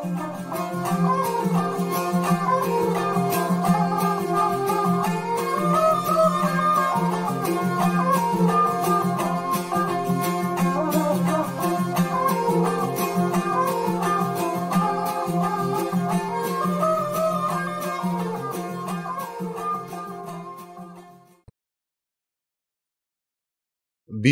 B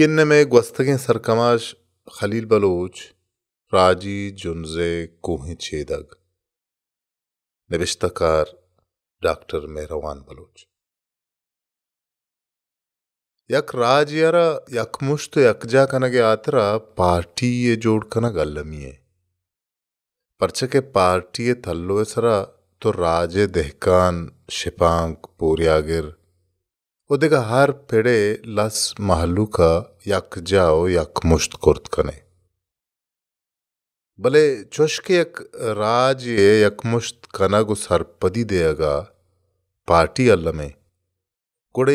N A में गुस्तगें सरकमाश Khalil Bloch राजी जुनजे कुहे छेदग नविश्ताकार doctor मेहरवान Bloch यक राज यक यकमुश्त यकजा कनगे आतरा पार्टी ये जोड़ कन है परचे के पार्टी ये थल्लो सरा तो राजे देहकान शिपांक पोरियागिर देखा हर पेड़े लस महलू का यक मुश्त कुर्त कने भले चुष्कयक राज्य यकमुश्त को सरपदी देगा पार्टी अल्लमे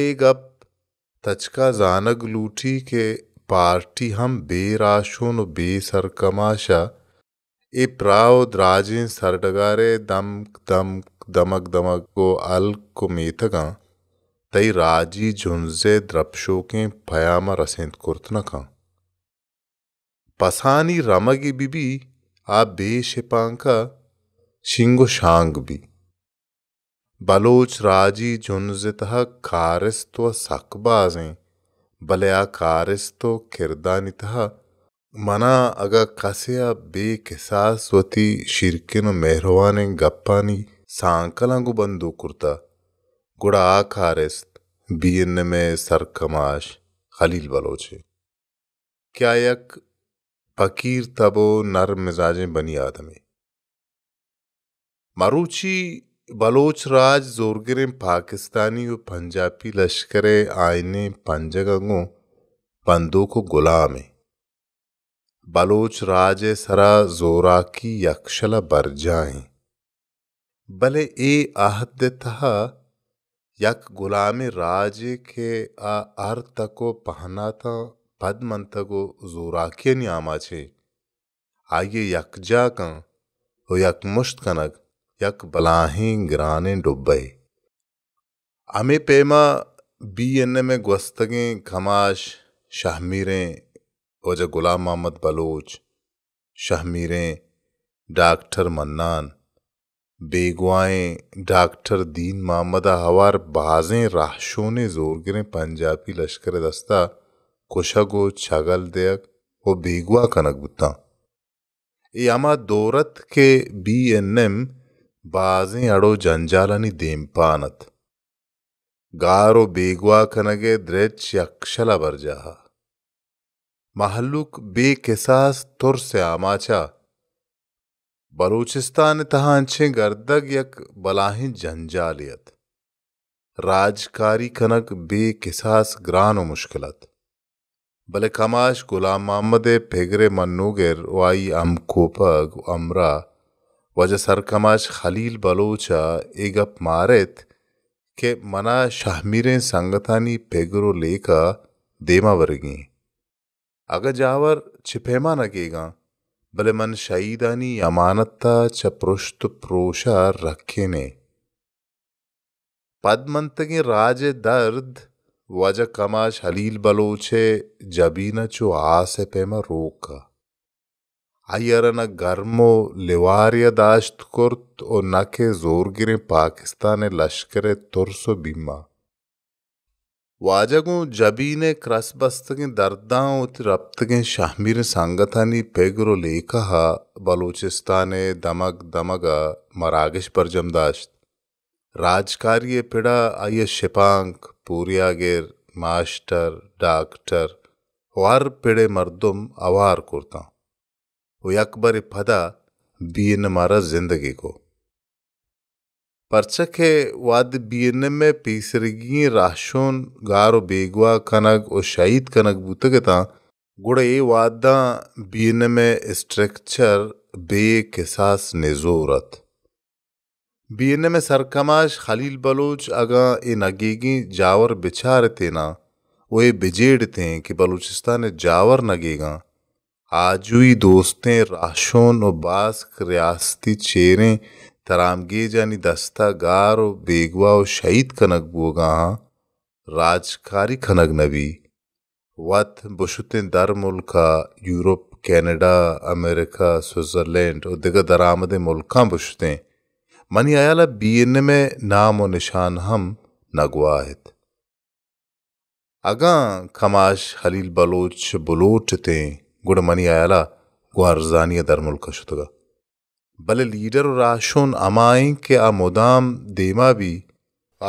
एक अब तचका जानग लूठी के पार्टी हम बेराशोन बेसरकमाशा ए प्राव द्राजिन सरडगारे दम दमक दमक दमक को अल्क को मेथगा तई राजी झुंझे द्रपशो के भयामा रसेंत कुर्तनका 바사니 라마기 비비 शिंगो शांग भी बलोच राजी झुनजतः कारिस्तो सकबाजे बलया कारिस्तो किरदानित मना अगा कसया बेकिसास्वती शिरकिन मेहरवाने गप्पानी सांकलांगु बंदू कुर्ता गुड़ा आ कारिस्त बीन में सरकमाश खलील बलोचे क्या यक पकीर तबो नरम मिजाज बनी आदमी मरूची बलोच राज जोरगिर पाकिस्तानी और पंजाबी लश्कर आयने पंजगंगों बंदों को गुलाम बलोच राज सरा जोरा की बर जाए भले ए आहद था यक गुलाम राज के आ अर तको पहना था પદમંથકો ઝોરાખેની આમાં છે આગે कं हो यक मुश्त कनक यक બલાહી ग्राने ડુબ્બઈ अमे पेमा बी एन ए में गुस्तगें खमाश शाहमीरें वजह गुलाम मोहम्मद बलोच शाहमीरें डॉक्टर मन्नान बेगुआएं डॉक्टर दीन मोहम्मद हवार बाजें राहशों ने जोर गिरें पंजाबी लश्कर दस्ता 고샤고 자갈대학 호 비구아 카낙부타 यामा दौरत के बी एन एम बाजें अड़ो जंजालनी देमपानत गारो बेगवा कनगे द्रेच यक्षला बरजाहा महलुक बे केसास तुर से आमाचा बलूचिस्तान तहांचे गर्दग यक बलाहि जंजालियत राजकारी कनक बे किसास ग्रानो मुश्किलत Balekamash Ghulam Muhammade Pegre Mannuger Wai Am Kopag Amra वजह सरकमाश खलील बलोचा एगप मारेत के मना शाहमीरें संगतानी फेगरो लेका देमा वर्गी अग जावर छिपेमा न नगेगा भले मन शहीदानी अमानता च चप्रुष्ट प्रोशा रखे ने पदमंत के राज दर्द वजह कमाज हलील बलोचे जबीन चो आसे पेम रोक अयरन गर्मो लिवार्य दाश्त कुर्त और नखे जोरगिरे पाकिस्तान लश्कर तुरसो बीमा वाजगों जबीने क्रसबस्तगें दर्दाओं उत रब्तगें शाहमीर संगथानी पेगरो लेखा बलोचिस्तान दमक दमगा मरागश पर जमदाश्त राजकार्य पिडा आये शिपांक पूरियागिर मास्टर डॉक्टर वार पिड़े मर्दुम आवार कुर्ता वो अकबर फदा बीन मारा जिंदगी को परचक है वाद बीन में पीसरगी राशोन गारो बेगवा कनक और शहीद कनक बूतगता गुड़ ये वादा बीन में स्ट्रक्चर बेकिसास निजोरत बी एन एम में सरकमाश खलील बलोच अगा ए नगेगी जावर बिछा बिछार ना वो ये बिजेड़ थे कि बलूचिस्तान जावर नगेगा आजुई दोस्तें राशोन और बास्क रियासती चेरें तरामगे जानी दस्ता गार और बेगवा और शहीद खनक बोगा राजकारी खनक नबी वत बुशतें दर मुल्का यूरोप कैनेडा अमेरिका स्विट्ज़रलैंड और दिगर दरामद मुल्क बुशतें आया आयाला में नाम और निशान हम नगवाहित अगा खमाश हलील बलोच बलोच ते गुड़ मनी आयाला गुआरजानिया दरमुल कशुतगा भले लीडर राशोन अमाए के आमोदाम देमा भी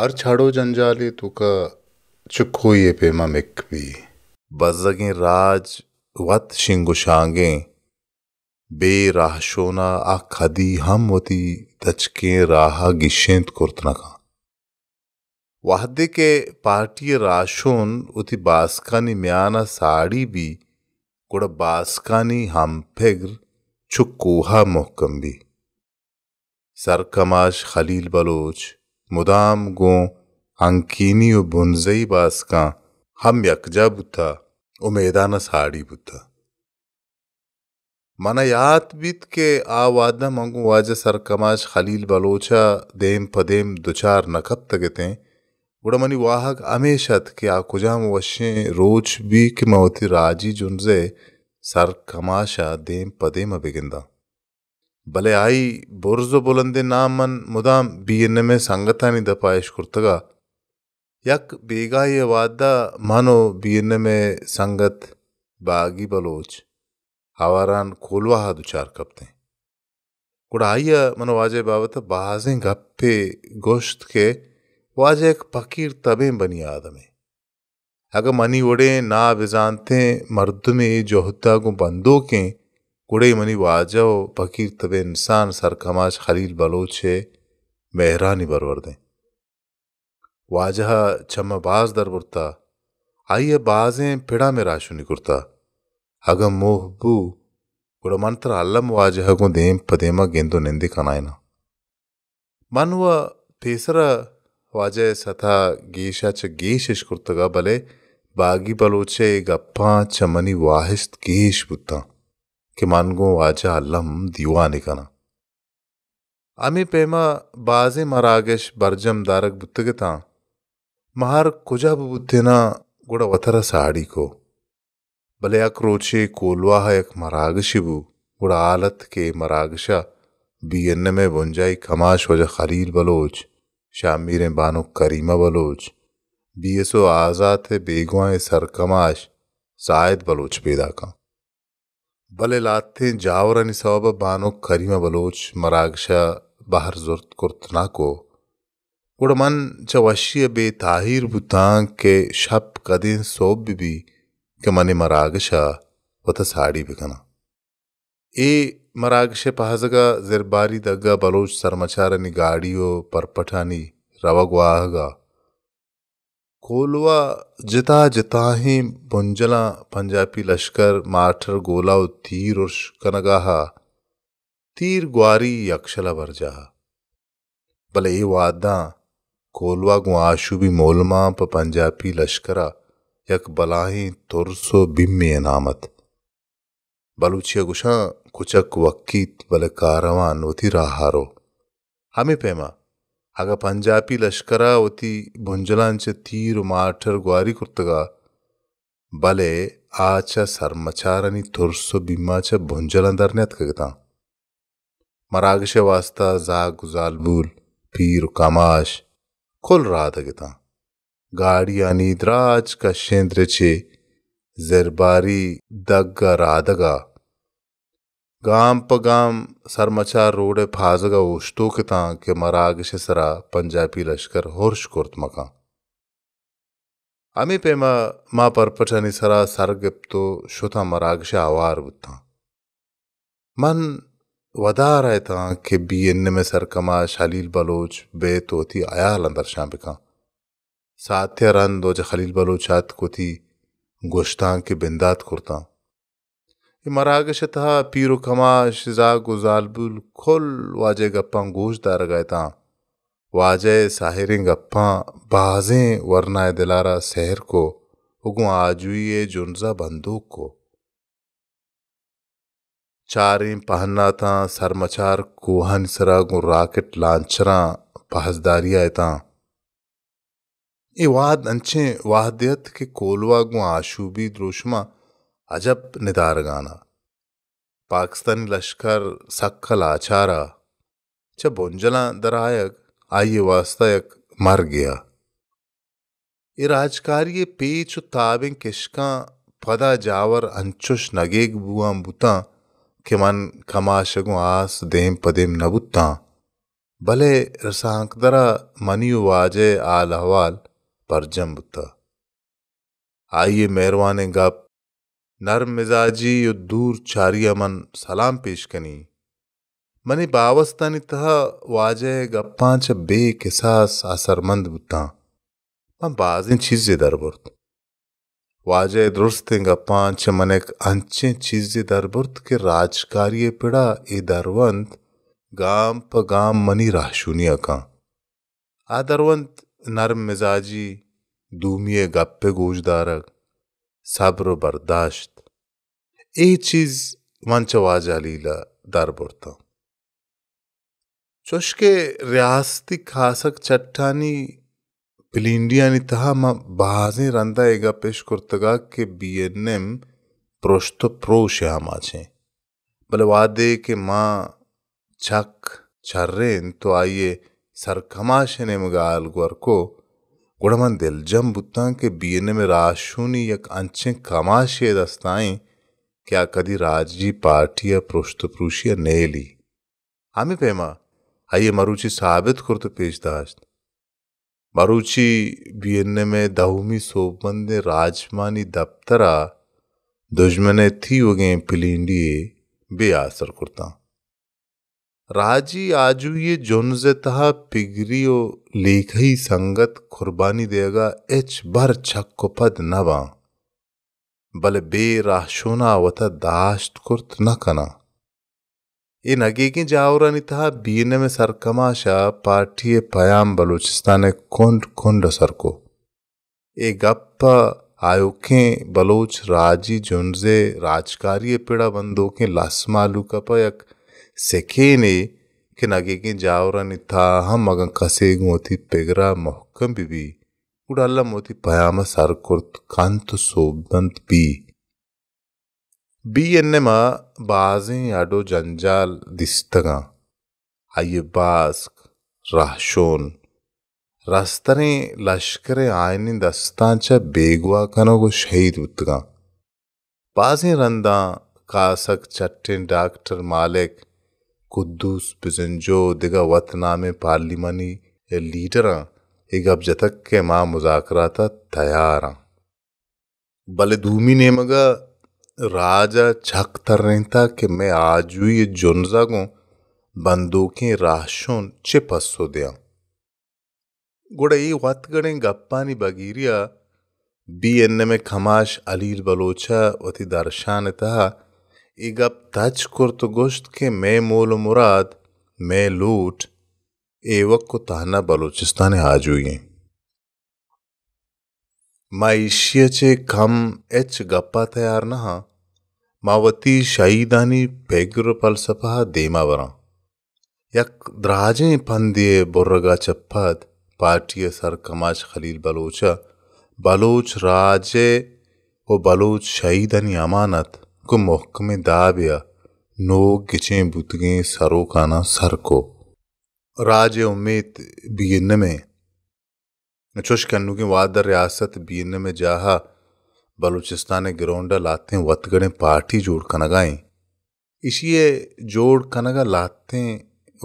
आर छाड़ो जंजाले तो का चुखो ये पेमा मिक भी बजगें राज वत शिंगुशांगें बे शोना आ खदी हम वती तचके राहा गिशेंत कुर्तनका वाहदे के पार्टी राशोन उति बास्कानी म्याना साड़ी भी गुड़ बास्कानी हम फिग्र चुकोहा मोहकम भी सरकमाश खलील बलोच मुदाम गो अंकीनी बुनजई बास्का हम यकजा बुता उमेदाना साड़ी बुता मनयात बीत के आ वादा मंगू वाजे सरकमाज खलील बलोचा देम पदेम दुचार नकब तगते बुढ़ा मनी वाहक हमेशा के आ कुजाम वशे रोच बी के मोती राजी जुनजे सर कमाशा देम पदेम अभिगिंदा भले आई बुरजो बुलंदे नाम मन मुदाम बी एन एम ए संगता नि दपाइश कुर्तगा यक बेगा ये वादा मानो बी एन एम संगत बागी बलोच ಹವಾರಾನ್ ಕೋಲ್ವಾಹಾದು ಚಾರ್ ಕಪ್ತೆ मनो वाजे बाबत बाजे गप्पे गोश्त के वाजे एक फ़कीर तबे बनी आदमे अगर मनी उड़े ना बिजानते मर्द में जोहता को बंदो के कुड़े मनी वाजो फकीर तब इंसान कमाज खलील बलोचे मेहरानी बरवर दें वाजहा छम बाज दर बुरता आइए बाजें पिड़ा में राशु निकुरता ಆಗ ಮೋಹಬು ಗುಣಮಂತ್ರ ಅಲ್ಲಂ ವಾಜಹಗು ದೇಂ ಪದೇಮ ಗೆಂದು ನೆಂದಿ ಕನಾಯನ ಮನ್ವ ತೇಸರ ವಾಜೆ ಸಥಾ ಗೇಶಾಚ ಗೇಶಿಶ್ ಕುರ್ತಗ ಬಲೆ ಬಾಗಿ ಬಲೋಚೆ ಗಪ್ಪಾ ಚಮನಿ ವಾಹಿಸ್ತ್ ಗೇಶ್ ಬುತ್ತ ಕೆ ಮನ್ಗೋ ವಾಜ ಅಲ್ಲಂ ದಿವಾನಿಕನ ಅಮಿ ಪೇಮ ಬಾಜೆ ಮರಾಗೆಶ್ ಬರ್ಜಂ ದಾರಗ್ ಬುತ್ತಗತ ಮಹಾರ್ ಕುಜಾಬು ಬುತ್ತೇನ ಗುಡ ವತರ ಸಾಡಿಕೋ है एक ಮರಾಗಶಿಬು गुड़ आलत के मरागशा बियन में बुंजाई खमाश वज खरीर बलोच शामिर Bano Karima Baloch B S O बेगुआ सर सरकमाश सायद बलोच पैदा का बले लाते जावर निसब बानो करीमा बलोच मरागशा बाहर जुर्त ना को उड़मन मन चवशिय बेताहिर बुतां के शप कदिन सोब भी 그만이 말아가샤 वत साड़ी बिकना ए मरागश पहाजगा जिरबारी दग्गा बलोच सरमचारनी गाड़ियो परपठानी रवगवाहगा कोलवा जिता जिताही बुंजला पंजाबी लश्कर माठर गोलाओ तीर उर्श कनगाहा तीर ग्वारी यक्षला बरजा भले ये वादा कोलवा गुआशु भी मोलमा प पंजाबी लश्करा यक बलाहें तुरसो बिम्मे नामत बलूचिया गुशा कुचक वक्कीत बल कारवान वती राहारो हमें पेमा आगा पंजाबी लश्करा ओती भुंजलांचे तीर माठर ग्वारी कुर्तगा बले आचा सर्मचारनी तुरसो बिम्माचा भुंजला दरनेत कगता मरागशे वास्ता जाग गुजालबूल पीर कमाश खोल रहा था गिता గాడియాని ద్రాజ్ కషేంద్రచే జర్బారి దగ్గ రాదగా गाम प गाम सरमचा रोडे फाजगा उश्तो किता के मराग से सरा पंजाबी लश्कर होर्श कोर्त मका अमी पेमा मा परपटनी सरा सरगिप्तो शुता मरागश आवार बुत्ता मन वदा रहता के बी एन में सरकमा शालील बलोच बे तोती आया लंदर शाम बिका सात्या रन दो खलील बलूचात कोती गोश्तां के बिंदात कुर्ता मरागश था पीरो खमा शिजा गुजालबुल खोल वाजे गप्पा गोश दार गए ता वाजे साहिरें गप्पा बाजें वरना दिलारा शहर को हुगु आजुए जुनजा बंदूक को चारें पहनना था सरमचार कोहन सरा गु राकेट लांचरा पहसदारिया था ये वाद 이와한 안치 के कोलवा 콜와고 आशुबी 드로슈마 अजब निदार गाना पाकिस्तानी लश्कर सखल आचारा च बोंजला दरायक आइए वास्तयक मर गया ये राजकार्य पेच ताबिं किश्का पदा जावर अंचुश नगेग बुआ बुता के मन कमाशगु आस देम पदेम नबुता भले रसांकदरा मनियु वाजे आल हवाल परजम था आइए मेहरवान गप नर्म मिजाजी यो दूर छारिया मन सलाम पेश कनी मने बावस्तानी तह वाजे गप्पा च बे किसास असरमंद बुता मैं बाजें चीजें दरबुर्त वाजे दुरुस्त गप्पा च मने अंचे चीजें दरबुर्त के राजकार्य पिड़ा ए दरवंत गाम प गाम मनी राशुनिया का आदरवंत नरम मिजाजी दूमिए गप्पे गूंज सब्र बर्दाश्त ये चीज़ मंचवाज अलीला दर बुरता चुश के रियासती खासक चट्टानी पिलिंडिया ने तहा माँ बाजे रंदा एगा पेश कुर्तगा के बी एन एम प्रोश्त प्रोश हम माचे बलवादे वादे के माँ छक छर्रेन तो आइए सरखमाशनेमगालगुअरको गुड़मन दिलजम बुत्ता के बीरने में राशुनी यक अंचे कमाशे दस्ताएं क्या कदी राजजी पार्टी या प्रोष्ट प्रूषी या नेली हमें पेमा आइए मरुची साबित कर तो पेश दाश्त मरुची बीरने में दहुमी सोबंदे राजमानी दफ्तरा दुश्मने थी वगे पिलिंडी बेअसर करता राजी ये जोनजतहा पिगरियो लेखई संगत कुर्बानी देगा एच बर छक्को पद नवा बल बे राशोना वत दाश्त कुर्त न कना ये नगे की जावरा निता बीन में सरकमाशा पाठी पयाम बलूचिस्तान कुंड कुंड सरको ए गप्पा आयोखें बलोच राजी जुनजे राजकारी पीड़ा बंदों के लासमालू कपयक sekene kena gigin jawran ita ham magan kase goti pegra mohkam bibi udalla moti payama sarkurt kantu sobdant bi ಬಿಎನ್ಎಮ ಬಾಜಿ ಅಡೋ ಜಂಜಾಲ್ ದಿಸ್ತಗ ಅಯ್ಯ ಬಾಸ್ಕ್ ರಾಶೋನ್ ರಸ್ತನೆ ಲಷ್ಕರೆ ಆಯನಿಂದ ಅಸ್ತಾಂಚ ಬೇಗುವ ಕನಗು ಶಹೀದ್ ಉತ್ತಗ ಬಾಜಿ ರಂದ ಕಾಸಕ್ ಚಟ್ಟೆನ್ ಡಾಕ್ಟರ್ ಮಾಲೆಕ್ कुद्दूस बिजंजो दिगा वतनामे पार्लिमानी ए लीडरा जतक के माँ मुजाकरा था तैयार बले धूमी ने मगा राजा छक तर रहता कि मैं आज ये जुनजा को बंदूकें राशों चिपसो दिया गुड़े ये वत गड़े गप्पा नी बगीरिया बी एन में खमाश अलील बलोचा वती दर्शान तहा इगप कुर्त के इगप्ताचकुर्तगुश्तके मोल मुराद मेलूट एवक्को ताना बलूचिस्तान आजुए माइशियचे खम एच गप्पा तैयार नहा मावती शाईदानी पेग्र पलसपा देमावरा यक द्राजे फंदिये बुर्रगा चप्पत पाटिय सर कमाच खलील बलोचा बलोच राजे वो बलोच शहीदनी अमानत को महकमे दाबिया नो गिचे बुतगे सरो खाना सर को राज उम्मीद बियन में चुश कन्नू के वादर रियासत बियन में जाहा बलूचिस्तान गिरोंडा लाते वतगड़े पार्टी जोड़ कनगाई इसीए जोड़ कनगा लाते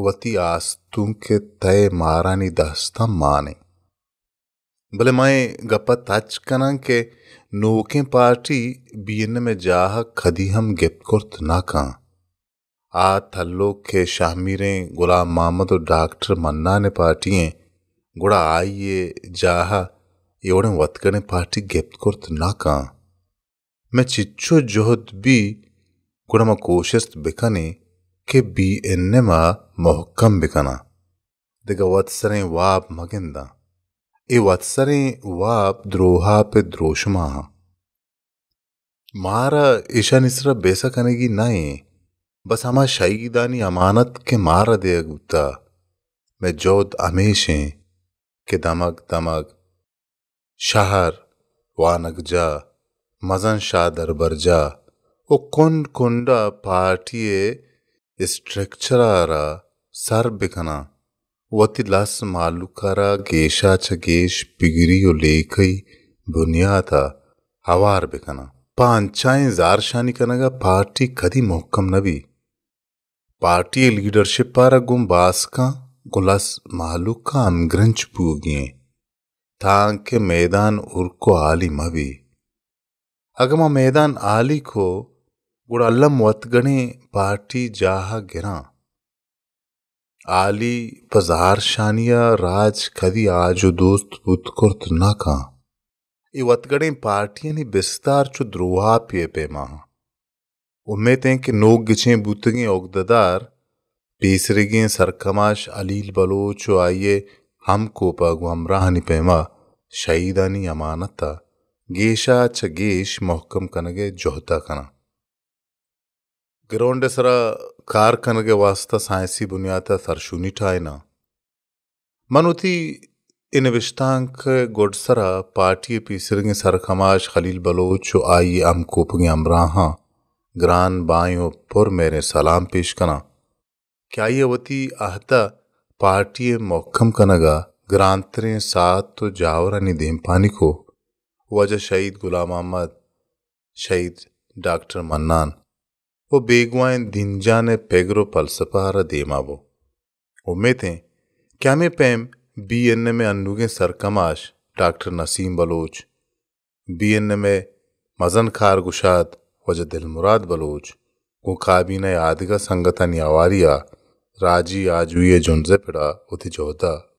वती आस्तू के तय मारानी दास्ता माने भले माए गप्पा तच कना के नोके पार्टी बीन में जाह खदी हम खदीहम ना नाका आ थल्लो खे शाहमीरे गुलाम मामद और डॉक्टर मन्ना ने पार्टियें गुड़ा आइए जाह योड़े वतकने पार्टी ना नाका मैं चिच्चो जोहद भी गुड़ा मैं कोशिश बिकने के बी एन मा मोहक्कम बिकना दिगवत सरें वाप मगिंदा इवत्सरे वाप द्रोहा पे द्रोषमा मारा ईशा निश्र बेसा कनेगी नहीं बस हमार शाही अमानत के मार दे गुप्ता मैं जोत अमेश के दमक दमक शहर वानक जा मजन शाह दरबर जा वो कुंड कुंडा पार्टी स्ट्रक्चर आ रहा सर बिखना वतिलास मालुकारा गेशाच गेश पिगिरियो लेखई बुनियाता हवार बेकना पांचाएं जारशानी कनगा पार्टी कदी मोहकम नबी पार्टी लीडरशिप पारा गुम बासका गुलास मालुका अमग्रंच पूगिए थांग के मैदान उर्को आली मबी अगमा मैदान आली को गुड़ अल्लम वतगणे पार्टी जाहा गिरा आली पजार शानिया राज कदी आज दोस्त कुर्त ना का इवतगणे पार्टियां ने बिस्तार चु द्रोहा पिए पे माँ उम्मीद हैं कि नोक गिछे बूतगे ओगददार पीसरिगे सरकमाश अलील बलो बलोच आइए हम को पगु नि पेमा शहीदानी था गेशा च गेश मोहकम कनगे जोहता कना ग्राउंड सरा कार कनगे वास्ता साइंसी बुनियाद सरशूनी ठायना मनुति इन विश्तांक गोडसरा पार्टी सर खमाश खलील बलोच आई अम कोपगे अमराहा ग्रान बायों पुर मेरे सलाम पेश करा क्या ये वती आहता पार्टी मोखम कनगा ग्रांतरे साथ तो जावरा निदेम पानी को वजह शहीद गुलाम अहमद शहीद डॉक्टर मन्नान वो दिन जाने ಬೇಗವಾಗಿ ದಿಂಜಾನೆ दे मावो ದೇಮಾವೋ उम्मीदें क्या मैं पैम बी एन में अनुगे सरकमाश doctor Naseem Baloch B N में मजन खार गुशाद दिल मुराद बलोच को काबीना यादगा संगतन यावारिया राजी आजुए जुनजे पिड़ा उति जोहदा